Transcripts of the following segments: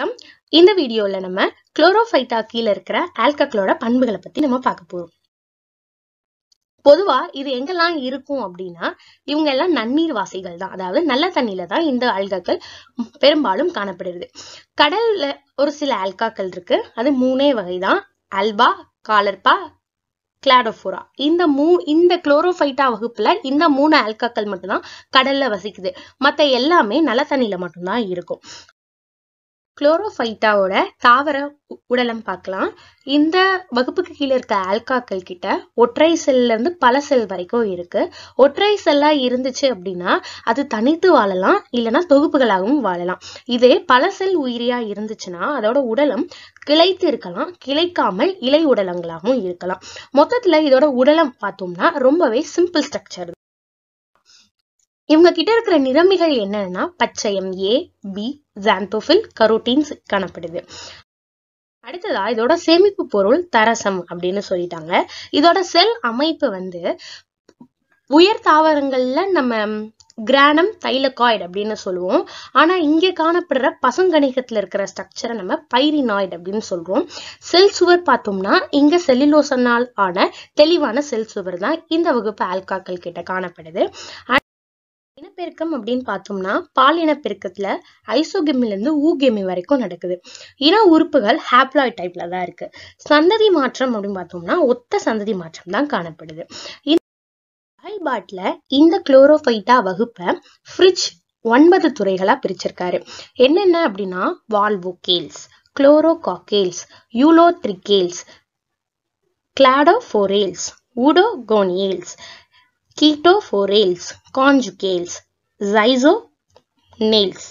வணக்கம் இந்த வீடியோவில் நம்ம குளோரோஃபைட்டா கீழே இருக்கிற ஆல்கக்ளோட பண்புகளை பற்றி நம்ம பார்க்க போகிறோம் பொதுவாக இது எங்கெல்லாம் இருக்கும் அப்படின்னா இவங்க எல்லாம் நன்னீர் வாசிகள் தான் அதாவது நல்ல தண்ணியில தான் இந்த ஆல்காக்கள் பெரும்பாலும் காணப்படுகிறது கடல்ல ஒரு சில ஆல்காக்கள் இருக்கு அது மூணே வகைதான் அல்பா காலர்பா கிளாடோஃபோரா இந்த மூ இந்த குளோரோஃபைட்டா வகுப்புல இந்த மூணு ஆல்காக்கள் மட்டும்தான் கடல்ல வசிக்குது மற்ற எல்லாமே நல்ல தண்ணியில மட்டும்தான் இருக்கும் குளோரோஃபைட்டாவோட தாவர உடலம் பார்க்கலாம் இந்த வகுப்புக்கு கீழே இருக்க ஆல்காக்கள் கிட்ட ஒற்றை செல்ல இருந்து பல செல் வரைக்கும் இருக்கு ஒற்றை செல்லா இருந்துச்சு அப்படின்னா அது தனித்து வாழலாம் இல்லைன்னா தொகுப்புகளாகவும் வாழலாம் இதே பல செல் உயிரியா இருந்துச்சுன்னா அதோட உடலம் கிளைத்து இருக்கலாம் கிளைக்காமல் இலை உடலங்களாகவும் இருக்கலாம் மொத்தத்துல இதோட உடலம் பார்த்தோம்னா ரொம்பவே சிம்பிள் ஸ்ட்ரக்சர் இவங்க கிட்ட இருக்கிற நிறமிகள் என்னன்னா பச்சையம் ஏ பி ஜாந்தோஃபில் கரோட்டீன்ஸ் காணப்படுது அடுத்ததா இதோட சேமிப்பு பொருள் தரசம் அப்படின்னு சொல்லிட்டாங்க இதோட செல் அமைப்பு வந்து உயர் தாவரங்கள்ல நம்ம கிரானம் தைலகாய்டு அப்படின்னு சொல்லுவோம் ஆனா இங்க காணப்படுற பசுங்கணிகத்துல இருக்கிற ஸ்ட்ரக்சரை நம்ம பைரினாய்டு அப்படின்னு சொல்றோம் செல் சுவர் பார்த்தோம்னா இங்க செல்லிலோசனால் ஆன தெளிவான செல் சுவர் தான் இந்த வகுப்பு ஆல்காக்கள் கிட்ட காணப்படுது இனப்பெருக்கம் அப்படின்னு பார்த்தோம்னா பால் இனப்பெருக்கத்துல ஐசோகெமில இருந்து ஊகெமி வரைக்கும் நடக்குது இன உறுப்புகள் ஹாப்ளாய்ட் டைப்ல தான் இருக்கு சந்ததி மாற்றம் அப்படின்னு பார்த்தோம்னா ஒத்த சந்ததி மாற்றம் தான் காணப்படுது இந்த குளோரோஃபைட்டா வகுப்பை ஃப்ரிட்ஜ் ஒன்பது துறைகளா பிரிச்சிருக்காரு என்னென்ன அப்படின்னா வால்வோகேல்ஸ் குளோரோகாக்கேல்ஸ் யூலோத்ரிகேல்ஸ் கிளாடோஃபோரேல்ஸ் ஊடோகோனியேல்ஸ் கீட்டோஃபோரேல்ஸ் கான்ஜுகேல்ஸ் ஜைசோ நெயில்ஸ்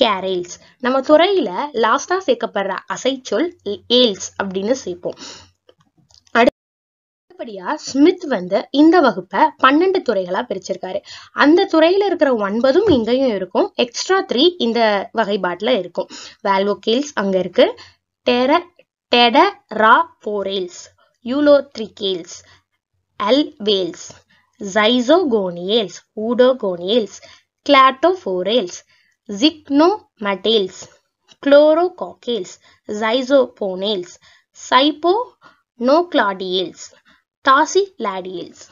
கேரேல்ஸ் நம்ம துறையில லாஸ்டாக சேர்க்கப்படுற அசைச்சொல் ஏல்ஸ் அப்படின்னு சேர்ப்போம் அடுத்தபடியாக ஸ்மித் வந்து இந்த வகுப்பை பன்னெண்டு துறைகளாக பிரிச்சிருக்காரு அந்த துறையில இருக்கிற ஒன்பதும் இங்கேயும் இருக்கும் எக்ஸ்ட்ரா த்ரீ இந்த வகைபாட்டில் இருக்கும் வேல்வோகேல்ஸ் அங்க இருக்கு டெர டெடரா போரேல்ஸ் யூலோ த்ரீ Ulotrichales Ulvales Zygogoniales, Oodogoniales, Clatophorales, Chlorococcales Chlorococcales, Zysoponales, Dasycladales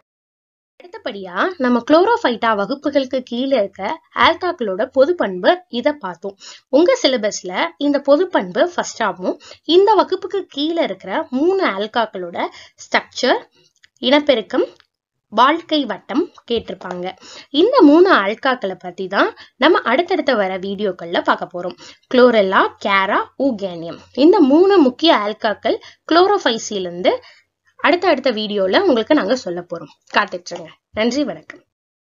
அடுத்தபடியா நம்ம குளோரோஃபைட்டா வகுப்புகளுக்கு கீழே இருக்க ஆல்காக்களோட பொது பண்பு இதை பார்த்தோம் உங்க சிலபஸ்ல இந்த பொது பண்பு ஃபர்ஸ்டாகவும் இந்த வகுப்புக்கு கீழே இருக்கிற மூணு ஆல்காக்களோட ஸ்ட்ரக்சர் இனப்பெருக்கம் வாழ்க்கை வட்டம் கேட்டிருப்பாங்க இந்த மூணு அல்காக்களை பத்தி தான் நம்ம அடுத்தடுத்த வர வீடியோக்கள்ல பார்க்க போறோம் குளோரெல்லா கேரா ஊகேனியம் இந்த மூணு முக்கிய ஆல்காக்கள் குளோரோஃபைசிலிருந்து அடுத்த அடுத்த வீடியோல உங்களுக்கு நாங்க சொல்ல போறோம் காத்துட்டுருங்க நன்றி வணக்கம்